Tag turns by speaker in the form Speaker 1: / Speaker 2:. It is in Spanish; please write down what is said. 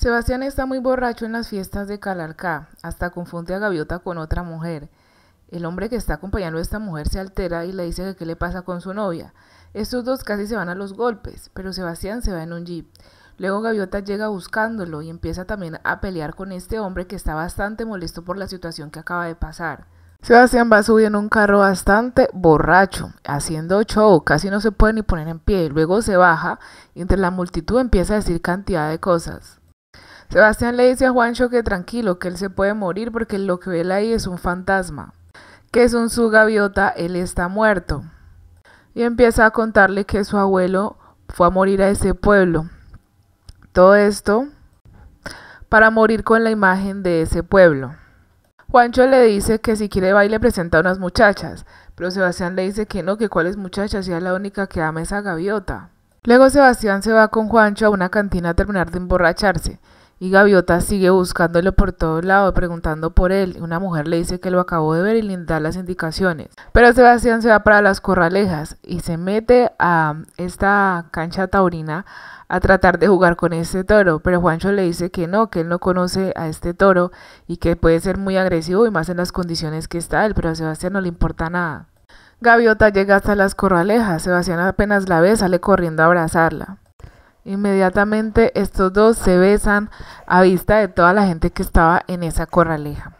Speaker 1: Sebastián está muy borracho en las fiestas de Calarcá, hasta confunde a Gaviota con otra mujer. El hombre que está acompañando a esta mujer se altera y le dice que qué le pasa con su novia. Estos dos casi se van a los golpes, pero Sebastián se va en un jeep. Luego Gaviota llega buscándolo y empieza también a pelear con este hombre que está bastante molesto por la situación que acaba de pasar. Sebastián va subiendo un carro bastante borracho, haciendo show, casi no se puede ni poner en pie. Luego se baja y entre la multitud empieza a decir cantidad de cosas. Sebastián le dice a Juancho que tranquilo, que él se puede morir porque lo que él ahí es un fantasma, que es un su gaviota, él está muerto. Y empieza a contarle que su abuelo fue a morir a ese pueblo. Todo esto para morir con la imagen de ese pueblo. Juancho le dice que si quiere va y le presenta a unas muchachas, pero Sebastián le dice que no, que es muchachas, si es la única que ama esa gaviota. Luego Sebastián se va con Juancho a una cantina a terminar de emborracharse. Y Gaviota sigue buscándolo por todos lados, preguntando por él. Una mujer le dice que lo acabó de ver y le da las indicaciones. Pero Sebastián se va para las corralejas y se mete a esta cancha taurina a tratar de jugar con este toro. Pero Juancho le dice que no, que él no conoce a este toro y que puede ser muy agresivo y más en las condiciones que está él. Pero a Sebastián no le importa nada. Gaviota llega hasta las corralejas. Sebastián apenas la ve, sale corriendo a abrazarla. Inmediatamente estos dos se besan a vista de toda la gente que estaba en esa corraleja.